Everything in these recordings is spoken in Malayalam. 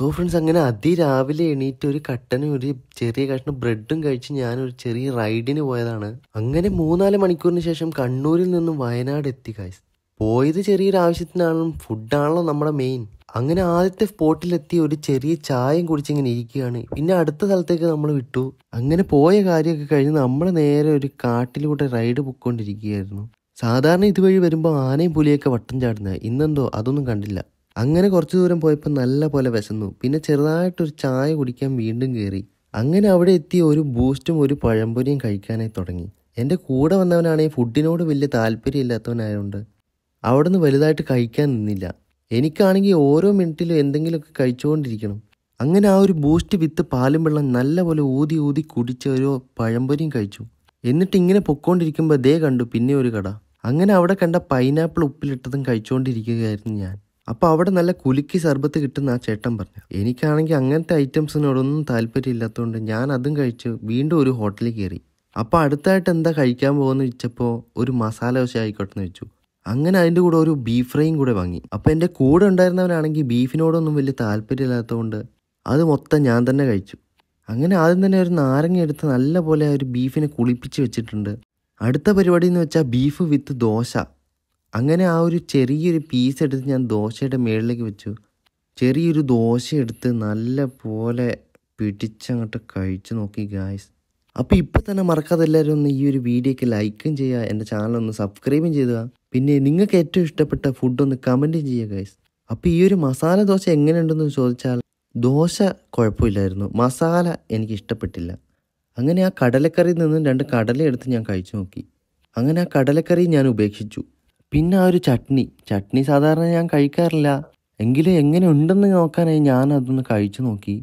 സോ ഫ്രണ്ട്സ് അങ്ങനെ അതിരാവിലെ എണീറ്റ് ഒരു കട്ടനും ഒരു ചെറിയ കഷ്ണം ബ്രെഡും കഴിച്ച് ഒരു ചെറിയ റൈഡിന് പോയതാണ് അങ്ങനെ മൂന്നാല് മണിക്കൂറിന് ശേഷം കണ്ണൂരിൽ നിന്നും വയനാട് എത്തി കായ്സ് പോയത് ചെറിയൊരു ആവശ്യത്തിനാണല്ലോ ഫുഡാണല്ലോ നമ്മുടെ മെയിൻ അങ്ങനെ ആദ്യത്തെ സ്പോട്ടിലെത്തി ഒരു ചെറിയ ചായയും കുടിച്ചിങ്ങനെ ഇരിക്കുകയാണ് പിന്നെ അടുത്ത സ്ഥലത്തേക്ക് നമ്മൾ വിട്ടു അങ്ങനെ പോയ കാര്യമൊക്കെ കഴിഞ്ഞ് നമ്മൾ നേരെ ഒരു കാട്ടിലൂടെ റൈഡ് പൊക്കൊണ്ടിരിക്കുകയായിരുന്നു സാധാരണ ഇതുവഴി വരുമ്പോൾ ആനയും പുലിയൊക്കെ വട്ടം ചാടുന്നത് ഇന്നെന്തോ അതൊന്നും കണ്ടില്ല അങ്ങനെ കുറച്ച് ദൂരം പോയപ്പോൾ നല്ല പോലെ വിശന്നു പിന്നെ ചെറുതായിട്ടൊരു ചായ കുടിക്കാൻ വീണ്ടും കയറി അങ്ങനെ അവിടെ എത്തി ഒരു ബൂസ്റ്റും ഒരു പഴംപൊരിയും കഴിക്കാനായി തുടങ്ങി എൻ്റെ കൂടെ വന്നവനാണെങ്കിൽ ഫുഡിനോട് വലിയ താല്പര്യമില്ലാത്തവനായതുകൊണ്ട് അവിടുന്ന് വലുതായിട്ട് കഴിക്കാൻ നിന്നില്ല എനിക്കാണെങ്കിൽ ഓരോ മിനിറ്റിലും എന്തെങ്കിലുമൊക്കെ കഴിച്ചുകൊണ്ടിരിക്കണം അങ്ങനെ ആ ഒരു ബൂസ്റ്റ് വിത്ത് പാലും വെള്ളം നല്ലപോലെ ഊതി ഊതി കുടിച്ച ഒരു പഴംപൊരിയും കഴിച്ചു എന്നിട്ട് ഇങ്ങനെ പൊക്കോണ്ടിരിക്കുമ്പോൾ ദേ കണ്ടു പിന്നെ ഒരു കട അങ്ങനെ അവിടെ കണ്ട പൈനാപ്പിൾ ഉപ്പിലിട്ടതും കഴിച്ചുകൊണ്ടിരിക്കുകയായിരുന്നു ഞാൻ അപ്പോൾ അവിടെ നല്ല കുലുക്കി സർബത്ത് കിട്ടുന്ന ആ ചേട്ടൻ പറഞ്ഞു എനിക്കാണെങ്കിൽ അങ്ങനത്തെ ഐറ്റംസിനോടൊന്നും താല്പര്യം ഇല്ലാത്തതുകൊണ്ട് ഞാൻ അതും കഴിച്ച് വീണ്ടും ഒരു ഹോട്ടലിൽ കയറി അപ്പോൾ അടുത്തായിട്ട് എന്താ കഴിക്കാൻ പോകുന്ന ചോദിച്ചപ്പോൾ ഒരു മസാല ദോശ ആയിക്കോട്ടെ എന്ന് വെച്ചു അങ്ങനെ അതിൻ്റെ കൂടെ ഒരു ബീഫ് ഫ്രൈയും കൂടെ വാങ്ങി അപ്പോൾ എൻ്റെ കൂടെ ഉണ്ടായിരുന്നവനാണെങ്കിൽ ബീഫിനോടൊന്നും വലിയ താല്പര്യമില്ലാത്തതുകൊണ്ട് അത് മൊത്തം ഞാൻ തന്നെ കഴിച്ചു അങ്ങനെ ആദ്യം തന്നെ ഒരു നാരങ്ങ എടുത്ത് നല്ല പോലെ ഒരു ബീഫിനെ കുളിപ്പിച്ച് വെച്ചിട്ടുണ്ട് അടുത്ത പരിപാടി എന്ന് വെച്ചാൽ ബീഫ് വിത്ത് ദോശ അങ്ങനെ ആ ഒരു ചെറിയൊരു പീസ് എടുത്ത് ഞാൻ ദോശയുടെ മേളിലേക്ക് വെച്ചു ചെറിയൊരു ദോശ എടുത്ത് നല്ല പോലെ പിടിച്ചങ്ങോട്ട് കഴിച്ചു നോക്കി ഗായ്സ് അപ്പോൾ ഇപ്പോൾ തന്നെ മറക്കാതെ എല്ലാവരും ഒന്ന് ഈ ഒരു വീഡിയോയ്ക്ക് ലൈക്കും ചെയ്യുക എൻ്റെ ചാനൽ ഒന്ന് സബ്സ്ക്രൈബും ചെയ്യുക പിന്നെ നിങ്ങൾക്ക് ഏറ്റവും ഇഷ്ടപ്പെട്ട ഫുഡ് ഒന്ന് കമൻറ്റും ചെയ്യുക ഗായ്സ് അപ്പോൾ ഈ ഒരു മസാല ദോശ എങ്ങനെയുണ്ടെന്ന് ചോദിച്ചാൽ ദോശ കുഴപ്പമില്ലായിരുന്നു മസാല എനിക്ക് ഇഷ്ടപ്പെട്ടില്ല അങ്ങനെ ആ കടലക്കറിയിൽ നിന്നും രണ്ട് കടല എടുത്ത് ഞാൻ കഴിച്ചു നോക്കി അങ്ങനെ ആ കടലക്കറി ഞാൻ ഉപേക്ഷിച്ചു പിന്നെ ആ ഒരു ചട്നി ചട്നി സാധാരണ ഞാൻ കഴിക്കാറില്ല എങ്കിലും എങ്ങനെ ഉണ്ടെന്ന് നോക്കാനായി ഞാൻ അതൊന്ന് കഴിച്ചു നോക്കി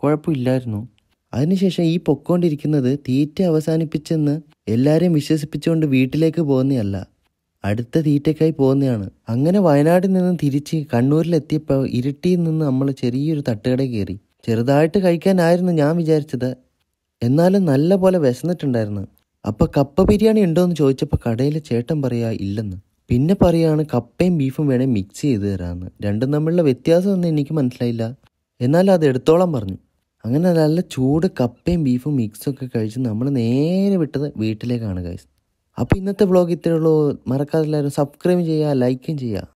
കുഴപ്പമില്ലായിരുന്നു അതിനുശേഷം ഈ പൊക്കോണ്ടിരിക്കുന്നത് തീറ്റ അവസാനിപ്പിച്ചെന്ന് എല്ലാവരെയും വിശ്വസിപ്പിച്ചുകൊണ്ട് വീട്ടിലേക്ക് പോകുന്നതല്ല അടുത്ത തീറ്റയ്ക്കായി പോകുന്നതാണ് അങ്ങനെ വയനാട്ടിൽ നിന്ന് തിരിച്ച് കണ്ണൂരിലെത്തിയപ്പോൾ ഇരുട്ടിയിൽ നിന്ന് നമ്മൾ ചെറിയൊരു തട്ടുകട കയറി ചെറുതായിട്ട് കഴിക്കാനായിരുന്നു ഞാൻ വിചാരിച്ചത് എന്നാലും നല്ല പോലെ വിശന്നിട്ടുണ്ടായിരുന്നു അപ്പോൾ കപ്പ ബിരിയാണി ഉണ്ടോ എന്ന് ചോദിച്ചപ്പോൾ കടയിലെ ചേട്ടൻ പറയാ ഇല്ലെന്ന് പിന്നെ പറയുകയാണ് കപ്പയും ബീഫും വേണേൽ മിക്സ് ചെയ്ത് തരാമെന്ന് രണ്ടും തമ്മിലുള്ള വ്യത്യാസമൊന്നും എനിക്ക് മനസ്സിലായില്ല എന്നാൽ അത് എടുത്തോളം പറഞ്ഞു അങ്ങനെ നല്ല ചൂട് കപ്പയും ബീഫും ഒക്കെ കഴിച്ച് നമ്മൾ നേരെ വിട്ടത് വീട്ടിലേക്കാണ് കഴിച്ചത് അപ്പോൾ ഇന്നത്തെ ബ്ലോഗ് ഇത്രയേ ഉള്ളൂ മറക്കാതെ എല്ലാവരും സബ്സ്ക്രൈബ് ചെയ്യുക ലൈക്കും ചെയ്യുക